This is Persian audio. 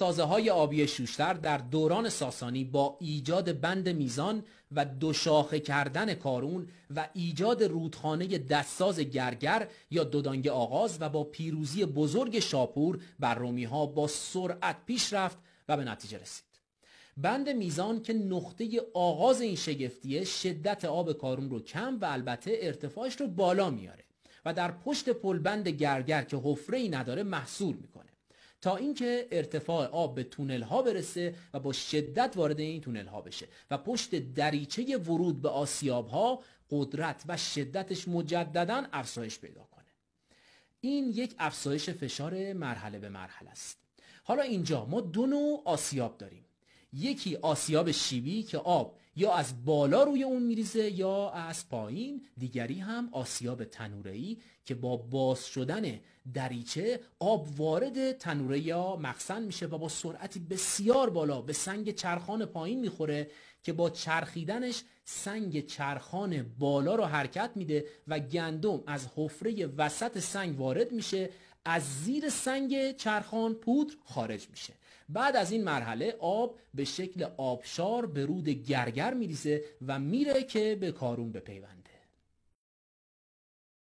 سازه های آبی شوشتر در دوران ساسانی با ایجاد بند میزان و دوشاخه کردن کارون و ایجاد رودخانه دستساز گرگر یا دودانگ آغاز و با پیروزی بزرگ شاپور بر رومی ها با سرعت پیش رفت و به نتیجه رسید. بند میزان که نقطه آغاز این شگفتیه شدت آب کارون رو کم و البته ارتفاعش رو بالا میاره و در پشت پلبند گرگر که حفره ای نداره محصور میکنه. تا اینکه ارتفاع آب به تونل ها برسه و با شدت وارد این تونل ها بشه و پشت دریچه ورود به آسیاب ها قدرت و شدتش مجددا افزایش پیدا کنه این یک افزایش فشار مرحله به مرحله است حالا اینجا ما دو نوع آسیاب داریم یکی آسیاب شیبی که آب یا از بالا روی اون میریزه یا از پایین دیگری هم آسیاب تنوره‌ای که با باز شدن دریچه آب وارد تنوره یا مقصن میشه و با سرعتی بسیار بالا به سنگ چرخان پایین میخوره که با چرخیدنش سنگ چرخان بالا رو حرکت میده و گندم از حفره وسط سنگ وارد میشه از زیر سنگ چرخان پودر خارج میشه بعد از این مرحله آب به شکل آبشار به رود گرگر میریزه و میره که به کارون بپیونده